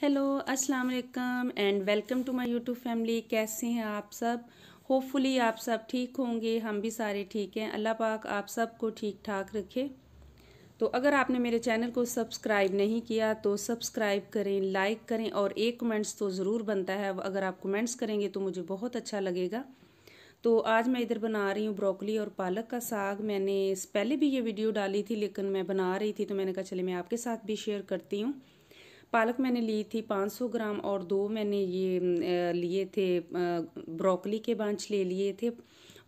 hello अस्सलाम वालेकुम and welcome to my YouTube family कैसे हैं आप सब होपफुली आप सब ठीक होंगे हम भी सारे ठीक हैं अल्लाह पाक आप सबको ठीक ठाक रखे तो अगर आपने मेरे चैनल को सब्सक्राइब नहीं किया तो सब्सक्राइब करें लाइक करें और एक कमेंट्स तो ज़रूर बनता है अगर आप कमेंट्स करेंगे तो मुझे बहुत अच्छा लगेगा तो आज मैं इधर बना रही हूँ ब्रोकली और पालक का साग मैंने पहले भी ये वीडियो डाली थी लेकिन मैं बना रही थी तो मैंने कहा चले मैं आपके साथ भी शेयर करती हूँ पालक मैंने ली थी 500 ग्राम और दो मैंने ये लिए थे ब्रोकली के बंच ले लिए थे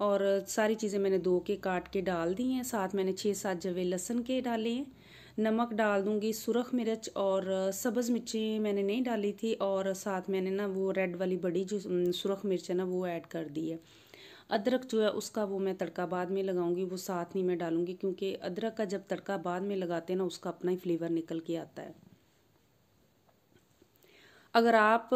और सारी चीज़ें मैंने दो के काट के डाल दी हैं साथ मैंने छः सात जवे लहसन के डाले हैं नमक डाल दूंगी सुरख मिर्च और सब्ज़ मिर्ची मैंने नहीं डाली थी और साथ मैंने ना वो रेड वाली बड़ी जो सुरख मिर्च है ना वो ऐड कर दी है अदरक जो है उसका वो मैं तड़का बाद में लगाऊंगी वो साथ नहीं मैं डालूंगी क्योंकि अदरक का जब तड़का बाद में लगाते हैं ना उसका अपना ही फ्लेवर निकल के आता है अगर आप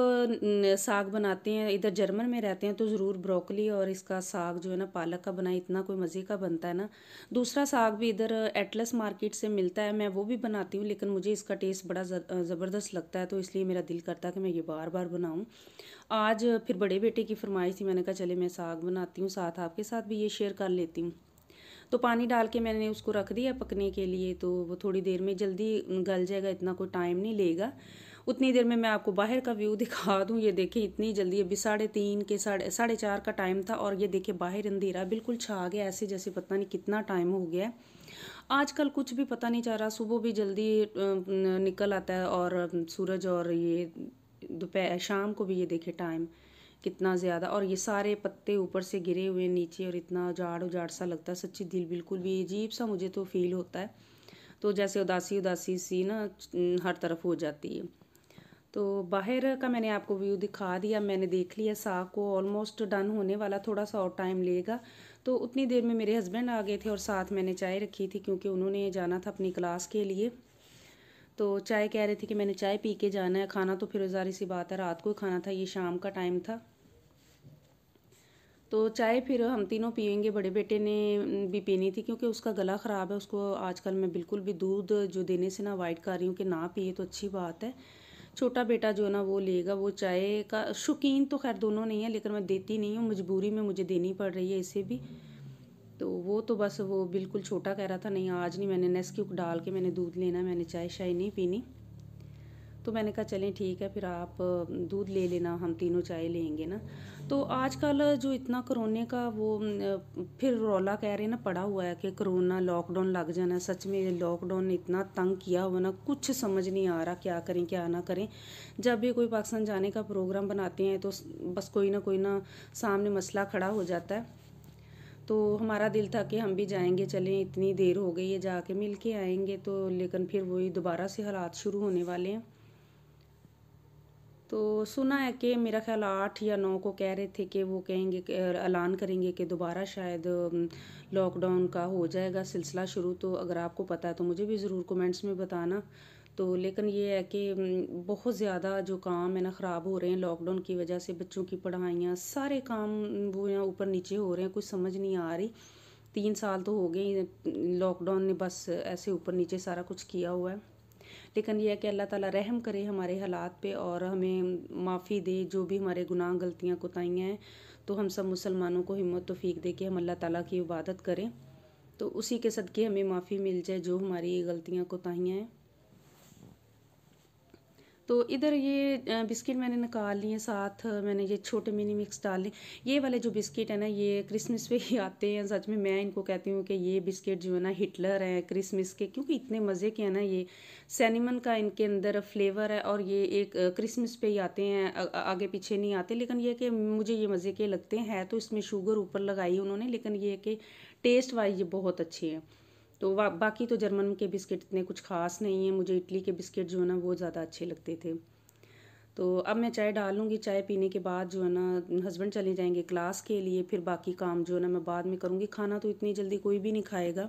साग बनाते हैं इधर जर्मन में रहते हैं तो ज़रूर ब्रोकली और इसका साग जो है ना पालक का बनाए इतना कोई मज़े का बनता है ना दूसरा साग भी इधर एटलस मार्केट से मिलता है मैं वो भी बनाती हूँ लेकिन मुझे इसका टेस्ट बड़ा ज़बरदस्त लगता है तो इसलिए मेरा दिल करता है कि मैं ये बार बार बनाऊँ आज फिर बड़े बेटे की फरमाइश थी मैंने कहा चले मैं साग बनाती हूँ साथ आपके साथ भी ये शेयर कर लेती हूँ तो पानी डाल के मैंने उसको रख दिया पकने के लिए तो वो थोड़ी देर में जल्दी गल जाएगा इतना कोई टाइम नहीं लेगा उतनी देर में मैं आपको बाहर का व्यू दिखा दूँ ये देखें इतनी जल्दी अभी साढ़े तीन के साढ़े साढ़े चार का टाइम था और ये देखें बाहर अंधेरा बिल्कुल छा गया ऐसे जैसे पता नहीं कितना टाइम हो गया है आजकल कुछ भी पता नहीं चल रहा सुबह भी जल्दी निकल आता है और सूरज और ये दोपहर शाम को भी ये देखे टाइम कितना ज़्यादा और ये सारे पत्ते ऊपर से गिरे हुए नीचे और इतना उजाड़ उजाड़ सा लगता है सच्ची दिल बिल्कुल भी अजीब सा मुझे तो फील होता है तो जैसे उदासी उदासी सी ना हम्म, हर तरफ हो जाती है तो बाहर का मैंने आपको व्यू दिखा दिया मैंने देख लिया साग को ऑलमोस्ट डन होने वाला थोड़ा सा और टाइम लेगा तो उतनी देर में मेरे हस्बैंड आ गए थे और साथ मैंने चाय रखी थी क्योंकि उन्होंने जाना था अपनी क्लास के लिए तो चाय कह रहे थे कि मैंने चाय पी के जाना है खाना तो फिर जारी सी बात है रात को खाना था ये शाम का टाइम था तो चाय फिर हम तीनों पियेंगे बड़े बेटे ने भी पीनी थी क्योंकि उसका गला ख़राब है उसको आजकल मैं बिल्कुल भी दूध जो देने से ना अवॉइड कर रही हूँ कि ना पिए तो अच्छी बात है छोटा बेटा जो ना वो लेगा वो चाय का शौकीन तो खैर दोनों नहीं है लेकिन मैं देती नहीं हूँ मजबूरी में मुझे देनी पड़ रही है इसे भी तो वो तो बस वो बिल्कुल छोटा कह रहा था नहीं आज नहीं मैंने नेस्क्यूक डाल के मैंने दूध लेना मैंने चाय शाय नहीं पीनी तो मैंने कहा चलें ठीक है फिर आप दूध ले लेना हम तीनों चाय लेंगे ना तो आजकल जो इतना करोने का वो फिर रौला कह रहे हैं ना पड़ा हुआ है कि करोना लॉकडाउन लग जाना सच में लॉकडाउन ने इतना तंग किया हुआ ना कुछ समझ नहीं आ रहा क्या करें क्या ना करें जब भी कोई पाकिस्तान जाने का प्रोग्राम बनाते हैं तो बस कोई ना कोई ना सामने मसला खड़ा हो जाता है तो हमारा दिल था कि हम भी जाएंगे चलें इतनी देर हो गई है जाके मिल के आएंगे तो लेकिन फिर वही दोबारा से हालात शुरू होने वाले हैं तो सुना है कि मेरा ख्याल आठ या नौ को कह रहे थे कि वो कहेंगे ऐलान करेंगे कि दोबारा शायद लॉकडाउन का हो जाएगा सिलसिला शुरू तो अगर आपको पता है तो मुझे भी ज़रूर कमेंट्स में बताना तो लेकिन ये है कि बहुत ज़्यादा जो काम है ना ख़राब हो रहे हैं लॉकडाउन की वजह से बच्चों की पढ़ाइयाँ सारे काम वो यहाँ ऊपर नीचे हो रहे हैं कुछ समझ नहीं आ रही तीन साल तो हो गए लॉकडाउन ने बस ऐसे ऊपर नीचे सारा कुछ किया हुआ है लेकिन यह कि अल्लाह ताला रहम करे हमारे हालात पे और हमें माफ़ी दे जो भी हमारे गुनाह गलतियाँ कोताहियाँ हैं तो हम सब मुसलमानों को हिम्मत फीक दे कि हम अल्लाह ताला की इबादत करें तो उसी के सदक़े हमें माफ़ी मिल जाए जो हमारी गलतियाँ कोताहियाँ हैं तो इधर ये बिस्किट मैंने निकाल लिए साथ मैंने ये छोटे मिनी मिक्स डाल लिए ये वाले जो बिस्किट है ना ये क्रिसमस पे ही आते हैं सच में मैं इनको कहती हूँ कि ये बिस्किट जो है ना हिटलर हैं क्रिसमस के क्योंकि इतने मज़े के हैं ना ये सैनिमन का इनके अंदर फ्लेवर है और ये एक क्रिसमस पे ही आते हैं आगे पीछे नहीं आते लेकिन ये कि मुझे ये मज़े के लगते हैं तो इसमें शुगर ऊपर लगाई उन्होंने लेकिन ये कि टेस्ट वाइज ये बहुत अच्छे हैं तो बाकी तो जर्मन के बिस्किट इतने कुछ खास नहीं है मुझे इटली के बिस्किट जो है ना वो ज़्यादा अच्छे लगते थे तो अब मैं चाय डाल लूँगी चाय पीने के बाद जो है ना हस्बैंड चले जाएंगे क्लास के लिए फिर बाकी काम जो है ना मैं बाद में करूँगी खाना तो इतनी जल्दी कोई भी नहीं खाएगा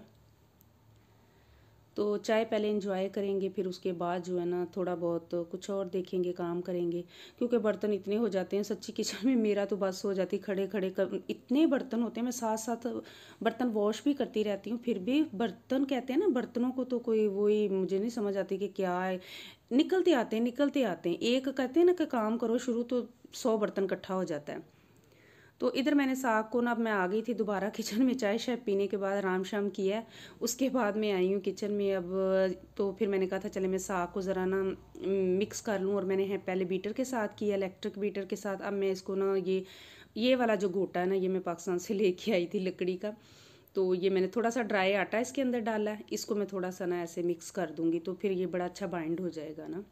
तो चाय पहले इंजॉय करेंगे फिर उसके बाद जो है ना थोड़ा बहुत कुछ और देखेंगे काम करेंगे क्योंकि बर्तन इतने हो जाते हैं सच्ची किचन में मेरा तो बस हो जाती खड़े खड़े कर इतने बर्तन होते हैं मैं साथ साथ बर्तन वॉश भी करती रहती हूँ फिर भी बर्तन कहते हैं ना बर्तनों को तो कोई वही मुझे नहीं समझ आती कि क्या है निकलते आते हैं निकलते आते हैं एक कहते हैं ना कि काम करो शुरू तो सौ बर्तन इकट्ठा हो जाता है तो इधर मैंने साग को ना अब मैं आ गई थी दोबारा किचन में चाय शाय पीने के बाद आराम शाम किया है उसके बाद मैं आई हूँ किचन में अब तो फिर मैंने कहा था चले मैं साग को ज़रा ना मिक्स कर लूँ और मैंने है पहले बीटर के साथ किया इलेक्ट्रिक बीटर के साथ अब मैं इसको ना ये ये वाला जो गोटा है ना ये मैं पाकिस्तान से लेके आई थी लकड़ी का तो ये मैंने थोड़ा सा ड्राई आटा इसके अंदर डाला है इसको मैं थोड़ा सा ना ऐसे मिक्स कर दूँगी तो फिर ये बड़ा अच्छा बाइंड हो जाएगा ना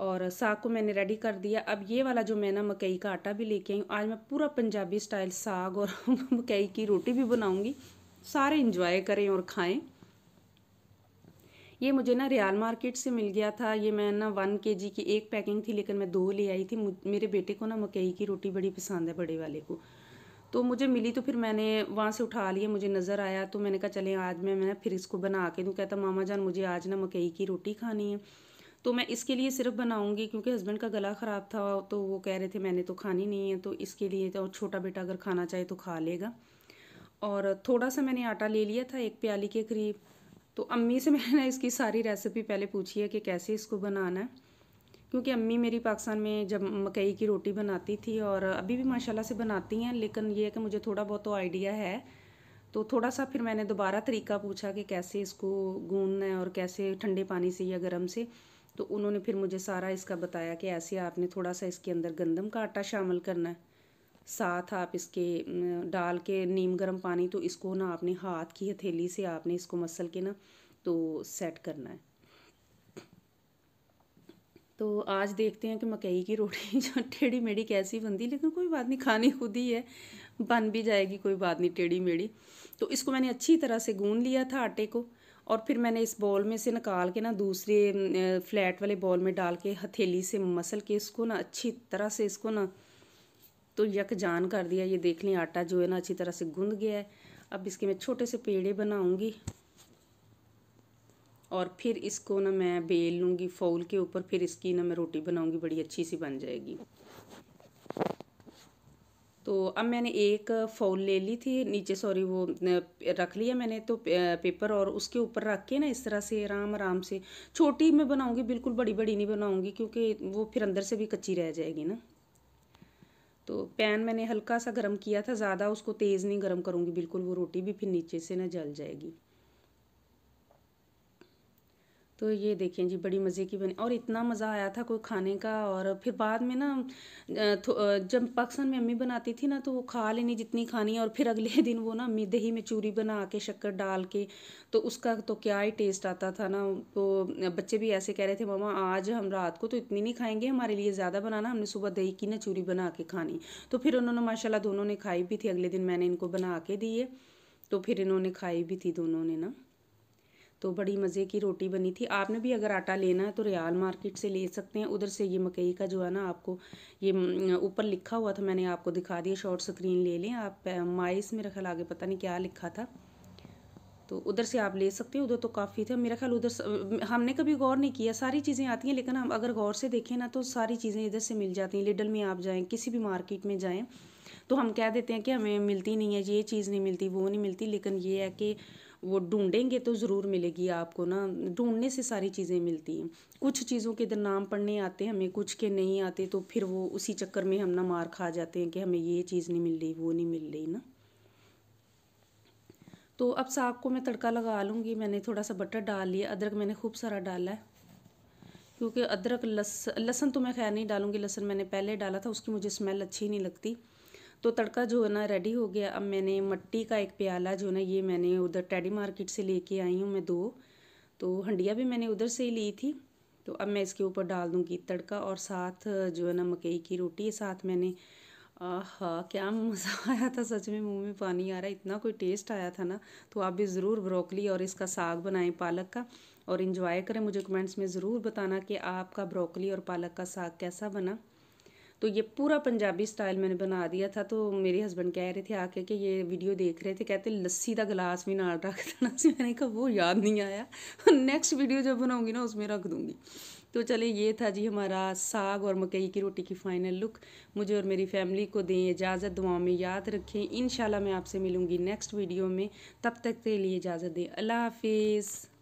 और साग को मैंने रेडी कर दिया अब ये वाला जो मैं ना मकई का आटा भी लेके आई हूँ आज मैं पूरा पंजाबी स्टाइल साग और मकई की रोटी भी बनाऊँगी सारे इंजॉय करें और खाएं ये मुझे ना रियाल मार्केट से मिल गया था ये मैं ना वन के जी की एक पैकिंग थी लेकिन मैं दो ले आई थी मेरे बेटे को ना मकई की रोटी बड़ी पसंद है बड़े वाले को तो मुझे मिली तो फिर मैंने वहाँ से उठा लिया मुझे नज़र आया तो मैंने कहा चले आज मैं मैं फिर इसको बना के दूँ कहता मामा जान मुझे आज ना मकई की रोटी खानी है तो मैं इसके लिए सिर्फ बनाऊँगी क्योंकि हस्बैंड का गला ख़राब था तो वो कह रहे थे मैंने तो खानी नहीं है तो इसके लिए तो छोटा बेटा अगर खाना चाहे तो खा लेगा और थोड़ा सा मैंने आटा ले लिया था एक प्याली के करीब तो अम्मी से मैंने इसकी सारी रेसिपी पहले पूछी है कि कैसे इसको बनाना है क्योंकि अम्मी मेरी पाकिस्तान में जब मकई की रोटी बनाती थी और अभी भी माशाल्लाह से बनाती हैं लेकिन ये है कि मुझे थोड़ा बहुत तो आइडिया है तो थोड़ा सा फिर मैंने दोबारा तरीका पूछा कि कैसे इसको गूंदना है और कैसे ठंडे पानी से या गर्म से तो उन्होंने फिर मुझे सारा इसका बताया कि ऐसे आपने थोड़ा सा इसके अंदर गंदम का आटा शामिल करना है साथ आप इसके डाल के नीम गर्म पानी तो इसको ना आपने हाथ की हथेली से आपने इसको मसल के ना तो सेट करना है तो आज देखते हैं कि मकई की रोटी जो टेढ़ी मेढ़ी कैसी बनती लेकिन कोई बात नहीं खानी खुद ही है बन भी जाएगी कोई बात नहीं टेढ़ी मेढ़ी तो इसको मैंने अच्छी तरह से गून लिया था आटे को और फिर मैंने इस बॉल में से निकाल के ना दूसरे फ्लैट वाले बॉल में डाल के हथेली से मसल के इसको ना अच्छी तरह से इसको ना तो यक जान कर दिया ये देख लें आटा जो है ना अच्छी तरह से गूंध गया है अब इसके मैं छोटे से पेड़े बनाऊंगी और फिर इसको ना मैं बेल लूँगी फौल के ऊपर फिर इसकी ना मैं रोटी बनाऊँगी बड़ी अच्छी सी बन जाएगी तो अब मैंने एक फॉल ले ली थी नीचे सॉरी वो रख लिया मैंने तो पेपर और उसके ऊपर रख के ना इस तरह से आराम आराम से छोटी मैं बनाऊँगी बिल्कुल बड़ी बड़ी नहीं बनाऊँगी क्योंकि वो फिर अंदर से भी कच्ची रह जाएगी ना तो पैन मैंने हल्का सा गर्म किया था ज़्यादा उसको तेज़ नहीं गर्म करूँगी बिल्कुल वो रोटी भी फिर नीचे से ना जल जाएगी तो ये देखें जी बड़ी मज़े की बनी और इतना मज़ा आया था कोई खाने का और फिर बाद में ना जब पाकिस्तान में अम्मी बनाती थी ना तो वो खा लेनी जितनी खानी और फिर अगले दिन वो ना अम्मी दही में चूरी बना के शक्कर डाल के तो उसका तो क्या ही टेस्ट आता था ना तो बच्चे भी ऐसे कह रहे थे मामा आज हम रात को तो इतनी नहीं खाएंगे हमारे लिए ज़्यादा बनाना हमने सुबह दही की ना चूरी बना के खानी तो फिर उन्होंने माशाल्लाह दोनों ने खाई भी थी अगले दिन मैंने इनको बना के दिए तो फिर इन्होंने खाई भी थी दोनों ने ना तो बड़ी मज़े की रोटी बनी थी आपने भी अगर आटा लेना है तो रियाल मार्केट से ले सकते हैं उधर से ये मकई का जो है ना आपको ये ऊपर लिखा हुआ था मैंने आपको दिखा दिया शॉर्ट स्क्रीन ले लें आप माइस मेरा ख्याल आगे पता नहीं क्या लिखा था तो उधर से आप ले सकते हैं उधर तो काफ़ी थे मेरा ख्याल उधर हमने कभी गौर नहीं किया सारी चीज़ें आती हैं लेकिन हम अगर गौर से देखें ना तो सारी चीज़ें इधर से मिल जाती हैं लिडल में आप जाएँ किसी भी मार्केट में जाएँ तो हम कह देते हैं कि हमें मिलती नहीं है ये चीज़ नहीं मिलती वो नहीं मिलती लेकिन ये है कि वो ढूंढेंगे तो ज़रूर मिलेगी आपको ना ढूंढने से सारी चीज़ें मिलती हैं कुछ चीज़ों के नाम पढ़ने आते हैं हमें कुछ के नहीं आते तो फिर वो उसी चक्कर में हम ना मार खा जाते हैं कि हमें ये चीज़ नहीं मिल रही वो नहीं मिल रही ना तो अब साग को मैं तड़का लगा लूँगी मैंने थोड़ा सा बटर डाल लिया अदरक मैंने खूब सारा डाला है क्योंकि अदरक लस लहसन तो मैं खैर नहीं डालूँगी लहसन मैंने पहले डाला था उसकी मुझे स्मेल अच्छी नहीं लगती तो तड़का जो है ना रेडी हो गया अब मैंने मट्टी का एक प्याला जो है ना ये मैंने उधर टैडी मार्केट से लेके आई हूँ मैं दो तो हंडिया भी मैंने उधर से ही ली थी तो अब मैं इसके ऊपर डाल दूँगी तड़का और साथ जो है ना मकई की रोटी साथ मैंने हाँ क्या मज़ा आया था सच में मुंह में पानी आ रहा है इतना कोई टेस्ट आया था ना तो आप भी ज़रूर ब्रोकली और इसका साग बनाएं पालक का और इन्जॉय करें मुझे कमेंट्स में ज़रूर बताना कि आपका ब्रोकली और पालक का साग कैसा बना तो ये पूरा पंजाबी स्टाइल मैंने बना दिया था तो मेरे हस्बैंड कह रहे थे आके कि ये वीडियो देख रहे थे कहते लस्सी का गिलास भी नाल रख देना से मैंने कहा वो याद नहीं आया नेक्स्ट वीडियो जब बनाऊँगी ना उसमें रख दूँगी तो चले ये था जी हमारा साग और मकई की रोटी की फ़ाइनल लुक मुझे और मेरी फैमिली को दें इजाज़त दुआ में याद रखें इन मैं आपसे मिलूँगी नेक्स्ट वीडियो में तब तक के लिए इजाज़त दें अल्लाह हाफिज़